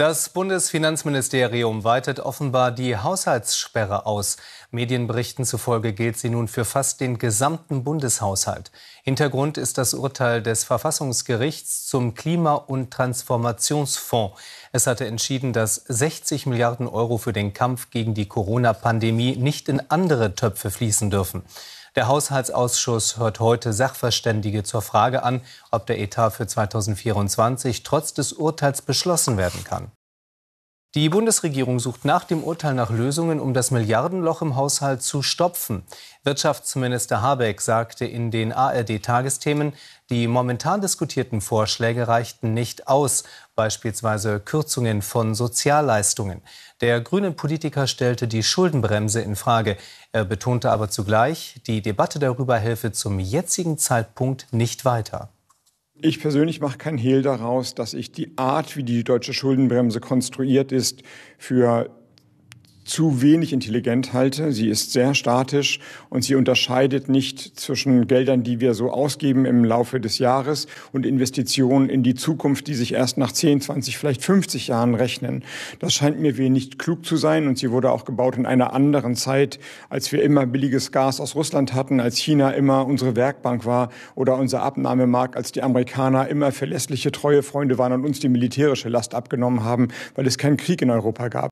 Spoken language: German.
Das Bundesfinanzministerium weitet offenbar die Haushaltssperre aus. Medienberichten zufolge gilt sie nun für fast den gesamten Bundeshaushalt. Hintergrund ist das Urteil des Verfassungsgerichts zum Klima- und Transformationsfonds. Es hatte entschieden, dass 60 Milliarden Euro für den Kampf gegen die Corona-Pandemie nicht in andere Töpfe fließen dürfen. Der Haushaltsausschuss hört heute Sachverständige zur Frage an, ob der Etat für 2024 trotz des Urteils beschlossen werden kann. Die Bundesregierung sucht nach dem Urteil nach Lösungen, um das Milliardenloch im Haushalt zu stopfen. Wirtschaftsminister Habeck sagte in den ARD-Tagesthemen, die momentan diskutierten Vorschläge reichten nicht aus, beispielsweise Kürzungen von Sozialleistungen. Der grüne Politiker stellte die Schuldenbremse in Frage. Er betonte aber zugleich, die Debatte darüber helfe zum jetzigen Zeitpunkt nicht weiter. Ich persönlich mache keinen Hehl daraus, dass ich die Art, wie die deutsche Schuldenbremse konstruiert ist, für zu wenig intelligent halte. Sie ist sehr statisch und sie unterscheidet nicht zwischen Geldern, die wir so ausgeben im Laufe des Jahres und Investitionen in die Zukunft, die sich erst nach 10, 20, vielleicht 50 Jahren rechnen. Das scheint mir wenig klug zu sein und sie wurde auch gebaut in einer anderen Zeit, als wir immer billiges Gas aus Russland hatten, als China immer unsere Werkbank war oder unser Abnahmemarkt, als die Amerikaner immer verlässliche, treue Freunde waren und uns die militärische Last abgenommen haben, weil es keinen Krieg in Europa gab.